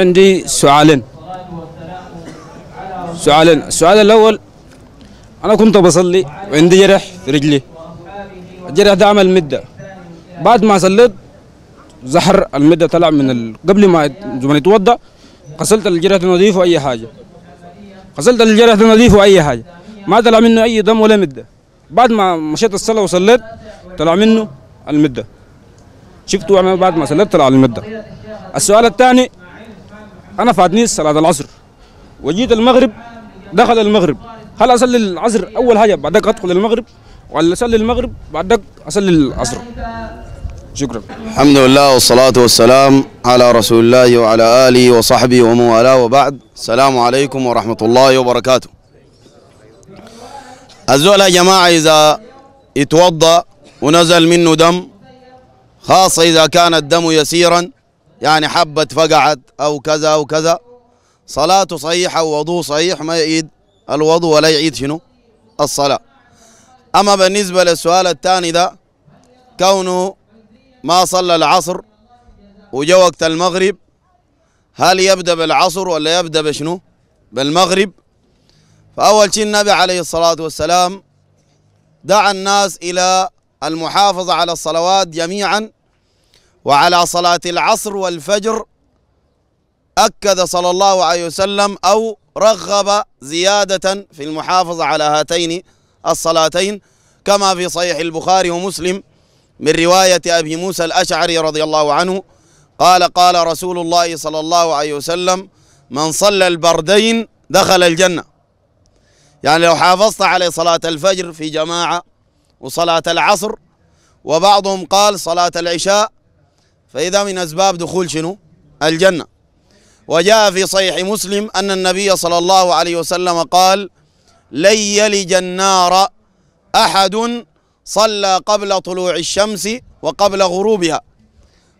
عندي سؤالين سؤالين السؤال الأول أنا كنت بصلي وعندي جرح في رجلي الجرح ده عمل مدة بعد ما صليت زحر المدة طلع من ال... قبل ما زمان يتوضأ غسلت الجرح نظيف وأي حاجة غسلت الجرح نظيف وأي حاجة ما طلع منه أي دم ولا مدة بعد ما مشيت الصلاة وصليت طلع منه المدة شفته بعد ما صليت طلع المدة السؤال الثاني انا فاتني صلاه العصر وجيت المغرب دخل المغرب هل اصلي العصر اول حاجه بعدك ادخل المغرب ولا اصلي المغرب بعدك اصلي العصر شكرا الحمد لله والصلاة والسلام على رسول الله وعلى آله وصحبه ومن والاه وبعد السلام عليكم ورحمة الله وبركاته الزول يا جماعة إذا يتوضأ ونزل منه دم خاصة إذا كان الدم يسيرا يعني حبت فقعت أو كذا أو كذا صلاته صحيحة ووضوء صحيح ما يعيد الوضوء ولا يعيد شنو الصلاة أما بالنسبة للسؤال الثاني ده كونه ما صلى العصر وجا وقت المغرب هل يبدأ بالعصر ولا يبدأ بشنو بالمغرب فأول شيء النبي عليه الصلاة والسلام دعا الناس إلى المحافظة على الصلوات جميعا وعلى صلاة العصر والفجر أكد صلى الله عليه وسلم أو رغب زيادة في المحافظة على هاتين الصلاتين كما في صحيح البخاري ومسلم من رواية أبي موسى الأشعري رضي الله عنه قال قال رسول الله صلى الله عليه وسلم من صلى البردين دخل الجنة يعني لو حافظت على صلاة الفجر في جماعة وصلاة العصر وبعضهم قال صلاة العشاء فإذا من أسباب دخول شنو الجنة وجاء في صحيح مسلم أن النبي صلى الله عليه وسلم قال لن يلج النار أحد صلى قبل طلوع الشمس وقبل غروبها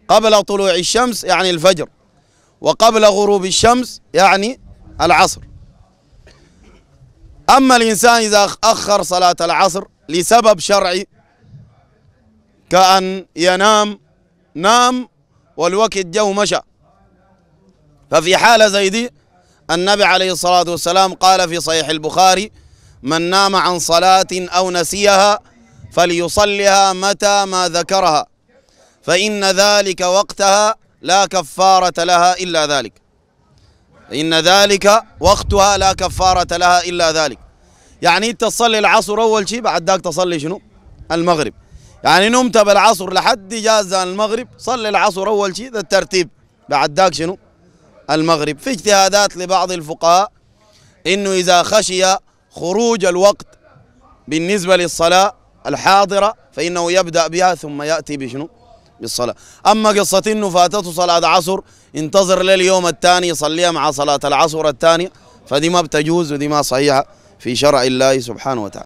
قبل طلوع الشمس يعني الفجر وقبل غروب الشمس يعني العصر أما الإنسان إذا أخر صلاة العصر لسبب شرعي كأن ينام نام والوقت جو مشى ففي حالة زي دي النبي عليه الصلاة والسلام قال في صحيح البخاري من نام عن صلاة أو نسيها فليصلها متى ما ذكرها فإن ذلك وقتها لا كفارة لها إلا ذلك إن ذلك وقتها لا كفارة لها إلا ذلك يعني أنت تصلي العصر أول شيء بعد ذلك تصلي شنو المغرب يعني نمت بالعصر لحد جاز المغرب صلي العصر اول شيء ده الترتيب بعد ذاك شنو المغرب في اجتهادات لبعض الفقهاء انه اذا خشي خروج الوقت بالنسبه للصلاه الحاضره فانه يبدا بها ثم ياتي بشنو بالصلاه اما قصه انه فاتته صلاه عصر انتظر لليوم الثاني يصليها مع صلاه العصر الثانيه فدي ما بتجوز ودي ما صحيحه في شرع الله سبحانه وتعالى